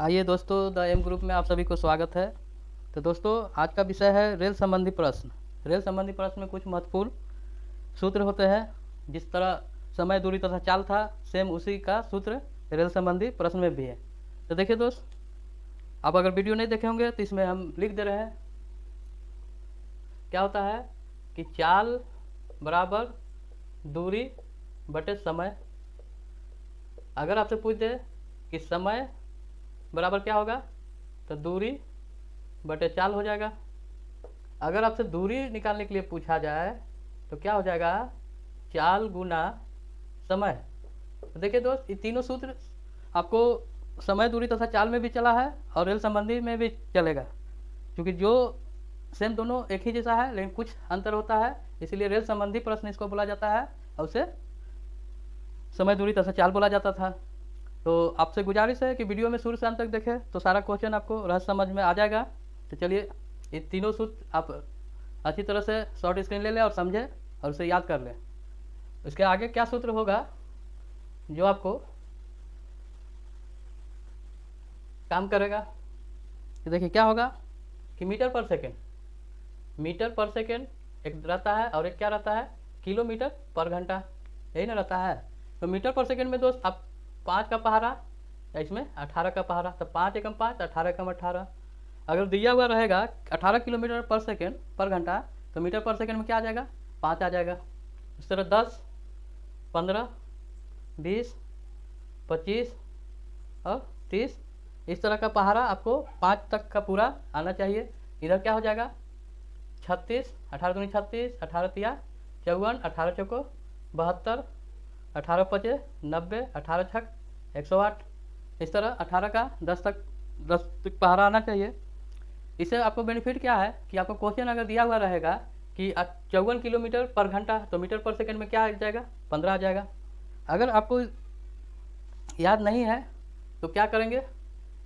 आइए दोस्तों the M group में आप सभी को स्वागत है तो दोस्तों आज का विषय है रेल संबंधी प्रश्न रेल संबंधी प्रश्न में कुछ महत्वपूर्ण सूत्र होते हैं जिस तरह समय दूरी तथा चाल था सेम उसी का सूत्र रेल संबंधी प्रश्न में भी है तो देखिए दोस्त आप अगर वीडियो नहीं देखे होंगे तो इसमें हम लिख दे रहे हैं क्या होता है कि चाल बराबर दूरी बटे समय अगर आपसे पूछ दे कि समय बराबर क्या होगा तो दूरी बटे चाल हो जाएगा अगर आपसे दूरी निकालने के लिए पूछा जाए तो क्या हो जाएगा चाल गुना समय तो देखिए दोस्त ये तीनों सूत्र आपको समय दूरी तथा चाल में भी चला है और रेल संबंधी में भी चलेगा क्योंकि जो सेम दोनों एक ही जैसा है लेकिन कुछ अंतर होता है इसीलिए रेल संबंधी प्रश्न इसको बोला जाता है और उसे समय दूरी तथा चाल बोला जाता था तो आपसे गुजारिश है कि वीडियो में शुरू से अंत तक देखें तो सारा क्वेश्चन आपको रहस्य समझ में आ जाएगा तो चलिए ये तीनों सूत्र आप अच्छी तरह से शॉर्ट स्क्रीन ले लें और समझें और उसे याद कर लें उसके आगे क्या सूत्र होगा जो आपको काम करेगा तो देखिए क्या होगा कि मीटर पर सेकेंड मीटर पर सेकेंड एक रहता है और एक क्या रहता है किलोमीटर पर घंटा यही ना रहता है तो मीटर पर सेकेंड में दोस्त आप पाँच का पहारा या इसमें अठारह का पहारा तो पाँच एकम पाँच तो अठारह एकम अठारह अगर दिया हुआ रहेगा अठारह किलोमीटर पर सेकेंड पर घंटा तो मीटर पर सेकेंड में क्या आ जाएगा पाँच आ जाएगा इस तरह दस पंद्रह बीस पच्चीस और तीस इस तरह का पहारा आपको पाँच तक का पूरा आना चाहिए इधर क्या हो जाएगा छत्तीस अठारह दूनी छत्तीस अठारह तिया चौवन अठारह चौको बहत्तर अठारह पचे नब्बे अठारह छक एक सौ आठ इस तरह अठारह का दस तक दस तक पहाड़ा आना चाहिए इससे आपको बेनिफिट क्या है कि आपको क्वेश्चन अगर दिया हुआ रहेगा कि चौवन किलोमीटर पर घंटा तो मीटर पर सेकंड में क्या आ जाएगा पंद्रह आ जाएगा अगर आपको याद नहीं है तो क्या करेंगे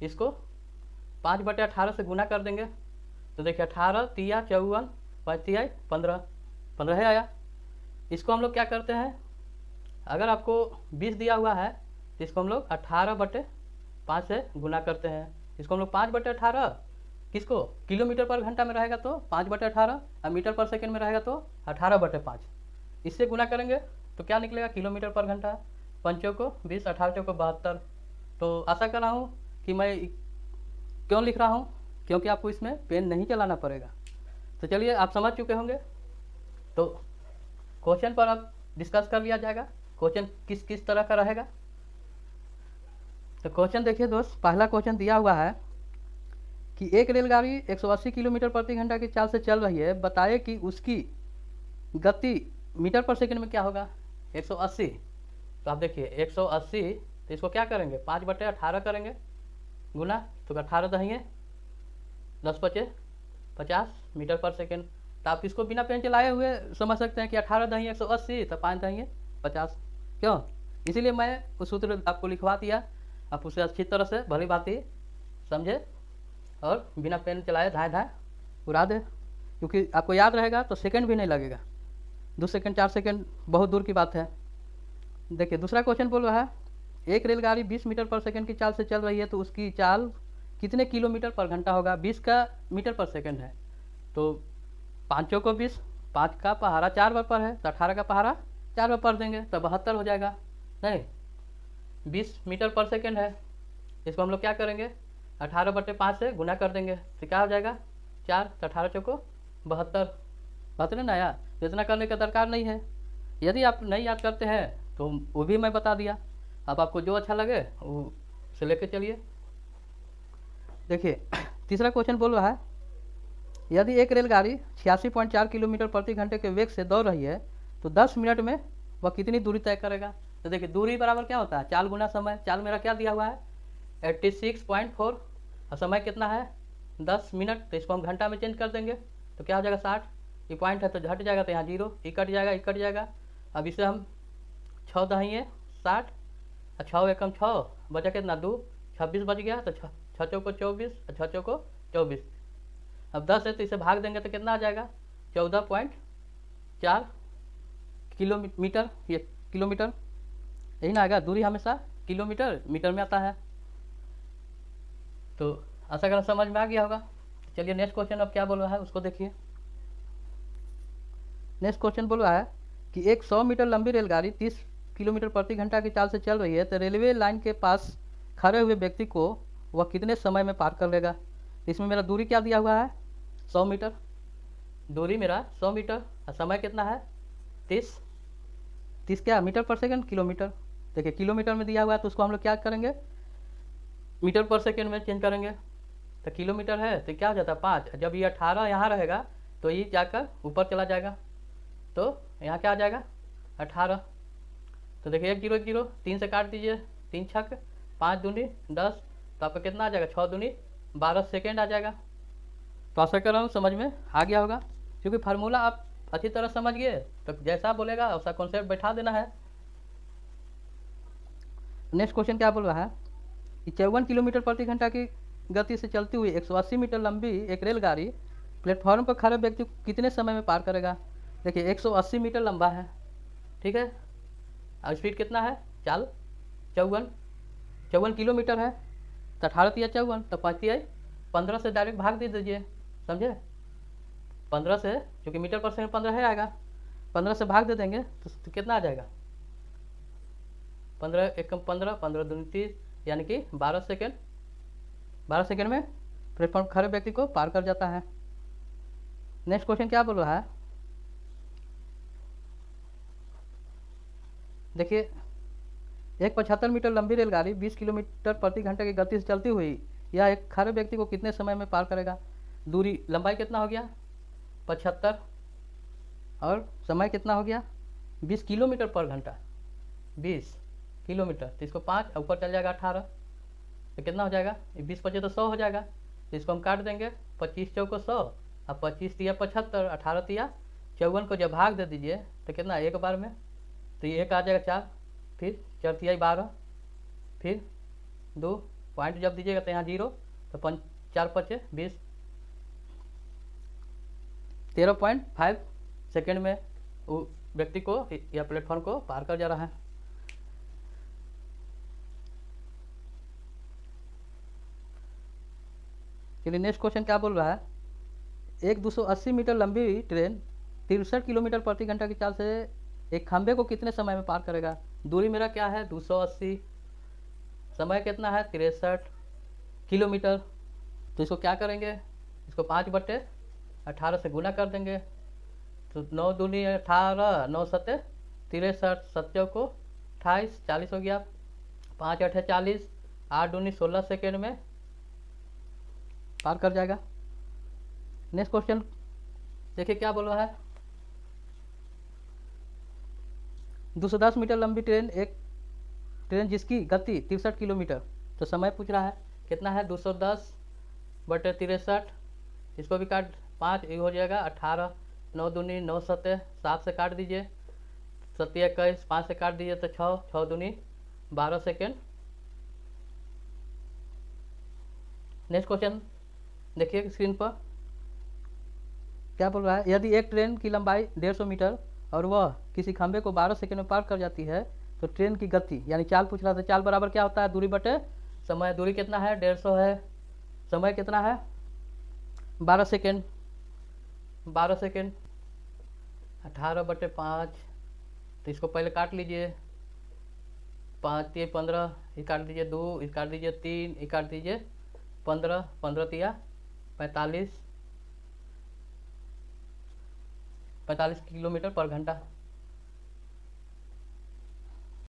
इसको पाँच बटे अठारह से गुना कर देंगे तो देखिए अठारह तिया चौवन तिया पंद्रह पंद्रह आया इसको हम लोग क्या करते हैं अगर आपको बीस दिया हुआ है तो इसको हम लोग अट्ठारह बटे पाँच से गुना करते हैं इसको हम लोग पाँच बटे अठारह किसको किलोमीटर पर घंटा में रहेगा तो पाँच बटे अठारह और मीटर पर सेकेंड में रहेगा तो अठारह बटे पाँच इससे गुना करेंगे तो क्या निकलेगा किलोमीटर पर घंटा पंचों को बीस अठारह को बहत्तर तो आशा कर रहा हूँ कि मैं क्यों लिख रहा हूँ क्योंकि आपको इसमें पेन नहीं चलाना पड़ेगा तो चलिए आप समझ चुके होंगे तो क्वेश्चन पर अब डिस्कस कर लिया जाएगा क्वेश्चन किस किस तरह का रहेगा तो क्वेश्चन देखिए दोस्त पहला क्वेश्चन दिया हुआ है कि एक रेलगाड़ी 180 किलोमीटर प्रति घंटा की चाल से चल रही है बताए कि उसकी गति मीटर पर सेकंड में क्या होगा 180 तो आप देखिए 180 तो इसको क्या करेंगे पाँच बटे अठारह करेंगे गुना तो अठारह दहेंगे दस पचे पचास मीटर पर सेकेंड तो आप इसको बिना पेन चलाए हुए समझ सकते हैं कि अठारह दही एक सौ अस्सी तो पाँच दहेंगे पचास क्यों इसीलिए मैं उस सूत्र आपको लिखवा दिया आप उसे अच्छी तरह से भली बात ही समझे और बिना पेन चलाए धाए धाए उड़ा दे क्योंकि आपको याद रहेगा तो सेकंड भी नहीं लगेगा दो सेकंड चार सेकंड बहुत दूर की बात है देखिए दूसरा क्वेश्चन बोल रहा है एक रेलगाड़ी बीस मीटर पर सेकंड की चाल से चल रही है तो उसकी चाल कितने किलोमीटर पर घंटा होगा बीस का मीटर पर सेकंड है तो पाँचों को बीस पाँच का पहाड़ा चार बार पर है तो अठारह का पहाड़ा चार में पढ़ देंगे तो बहत्तर हो जाएगा नहीं बीस मीटर पर सेकेंड है इसको हम लोग क्या करेंगे अठारह बटे पाँच से गुना कर देंगे तो क्या हो जाएगा चार तो अठारह चौको बहत्तर बहत्तर ना आया इतना करने का दरकार नहीं है यदि आप नहीं याद करते हैं तो वो भी मैं बता दिया अब आपको जो अच्छा लगे वो से ले चलिए देखिए तीसरा क्वेश्चन बोल रहा है यदि एक रेलगाड़ी छियासी पॉइंट चार किलोमीटर प्रति घंटे के वेग से दौड़ रही है तो दस मिनट में वह कितनी दूरी तय करेगा तो देखिए दूरी बराबर क्या होता है चाल गुना समय चाल मेरा क्या दिया हुआ है एट्टी सिक्स पॉइंट फोर और समय कितना है दस मिनट तो इसको हम घंटा में चेंज कर देंगे तो क्या हो जाएगा साठ ये पॉइंट है तो झट जाएगा तो यहाँ जीरो ये कट जाएगा ये कट जाएगा अब इसे हम छः दहाइए साठ और छः एकम छः बचा कितना दो छब्बीस बच गया तो छः चौको चौबीस और छः चौको चौबीस अब दस है तो इसे भाग देंगे तो कितना आ जाएगा चौदह पॉइंट चार किलोमीटर ये किलोमीटर यही ना आएगा दूरी हमेशा किलोमीटर मीटर में आता है तो आशा कर समझ में आ गया होगा चलिए नेक्स्ट क्वेश्चन अब क्या बोल रहा है उसको देखिए नेक्स्ट क्वेश्चन बोल रहा है कि एक सौ मीटर लंबी रेलगाड़ी तीस किलोमीटर प्रति घंटा की चाल से चल रही है तो रेलवे लाइन के पास खड़े हुए व्यक्ति को वह कितने समय में पार कर लेगा इसमें मेरा दूरी क्या दिया हुआ है सौ मीटर दूरी मेरा सौ मीटर और समय कितना है तीस तीस क्या मीटर पर सेकेंड किलोमीटर देखिए किलोमीटर में दिया हुआ है तो उसको हम लोग क्या करेंगे मीटर पर सेकेंड में चेंज करेंगे तो किलोमीटर है तो क्या हो जाता है पाँच जब ये अठारह यहाँ रहेगा तो ये जाकर ऊपर चला जाएगा तो यहाँ क्या आ जाएगा अठारह तो देखिए एक जीरो जीरो तीन से काट दीजिए तीन छक पाँच दूनी दस तो आपका कितना आ जाएगा छः दूनी बारह सेकेंड आ जाएगा तो आशा कर रहा हूँ समझ में आ गया होगा क्योंकि फार्मूला आप अच्छी तरह समझिए तो जैसा बोलेगा वैसा कॉन्सेप्ट बैठा देना है नेक्स्ट क्वेश्चन क्या बोल रहा है कि चौवन किलोमीटर प्रति घंटा की गति से चलती हुई 180 मीटर लंबी एक रेलगाड़ी प्लेटफॉर्म पर खड़े व्यक्ति कितने समय में पार करेगा देखिए 180 मीटर लंबा है ठीक है और स्पीड कितना है चाल चौवन चौवन किलोमीटर है तो अठारह तिया चौवन तो पाँच तिया पंद्रह से डायरेक्ट भाग दे दीजिए समझे पंद्रह से क्योंकि मीटर पर सेकेंड पंद्रह है आएगा पंद्रह से भाग दे देंगे तो, तो कितना आ जाएगा पंद्रह कम पंद्रह पंद्रह दूनी तीस यानी कि बारह सेकेंड बारह सेकेंड में प्लेटफॉर्म खड़े व्यक्ति को पार कर जाता है नेक्स्ट क्वेश्चन क्या बोल रहा है देखिए एक पचहत्तर मीटर लंबी रेलगाड़ी 20 किलोमीटर प्रति घंटे की गति से चलती हुई यह एक खड़े व्यक्ति को कितने समय में पार करेगा दूरी लंबाई कितना हो गया पचहत्तर और समय कितना हो गया बीस किलोमीटर पर घंटा बीस किलोमीटर तो इसको पाँच ऊपर चल जाएगा अठारह तो कितना हो जाएगा बीस पच्चीस तो सौ हो जाएगा तो इसको हम काट देंगे पच्चीस चौको सौ और पच्चीस तिया पचहत्तर अठारह तिया चौवन को जब भाग दे दीजिए तो कितना एक बार में तो एक आ जाएगा चार फिर चार तिया बारह फिर दो पॉइंट जब दीजिएगा तो यहाँ जीरो तो पंच चार पच्चीस बीस तेरह पॉइंट फाइव सेकेंड में वो व्यक्ति को या प्लेटफॉर्म को पार कर जा रहा है चलिए नेक्स्ट क्वेश्चन क्या बोल रहा है एक 280 मीटर लंबी ट्रेन तिरसठ किलोमीटर प्रति घंटा की चाल से एक खंभे को कितने समय में पार करेगा दूरी मेरा क्या है 280 समय कितना है तिरसठ किलोमीटर तो इसको क्या करेंगे इसको पाँच बट्टे अठारह से गुना कर देंगे तो नौ दूनी अठारह नौ सत्य तिरसठ सत्यों को अट्ठाईस चालीस हो गया पाँच अठे चालीस आठ दूनी सोलह सेकेंड में पार कर जाएगा नेक्स्ट क्वेश्चन देखिए क्या बोल रहा है दो सौ दस मीटर लंबी ट्रेन एक ट्रेन जिसकी गति तिरसठ किलोमीटर तो समय पूछ रहा है कितना है दो सौ दस बटे तिरसठ इसको भी काट पाँच ये हो जाएगा अठारह नौ दूनी नौ सत्य सात से काट दीजिए सत्य इक्कीस पाँच से काट दीजिए तो छः छः दूनी बारह सेकेंड नेक्स्ट क्वेश्चन देखिए स्क्रीन पर क्या बोल रहा है यदि एक ट्रेन की लंबाई डेढ़ सौ मीटर और वह किसी खंभे को बारह सेकेंड में पार कर जाती है तो ट्रेन की गति यानी चाल पूछ रहा था तो चाल बराबर क्या होता है दूरी बटे समय दूरी कितना है डेढ़ सौ है समय कितना है बारह सेकेंड बारह सेकेंड अठारह बटे पाँच तो इसको पहले काट लीजिए पाँच ये पंद्रह ये काट दीजिए दो ये काट दीजिए तीन ये काट दीजिए पंद्रह पंद्रह तिया पैंतालीस पैंतालीस किलोमीटर पर घंटा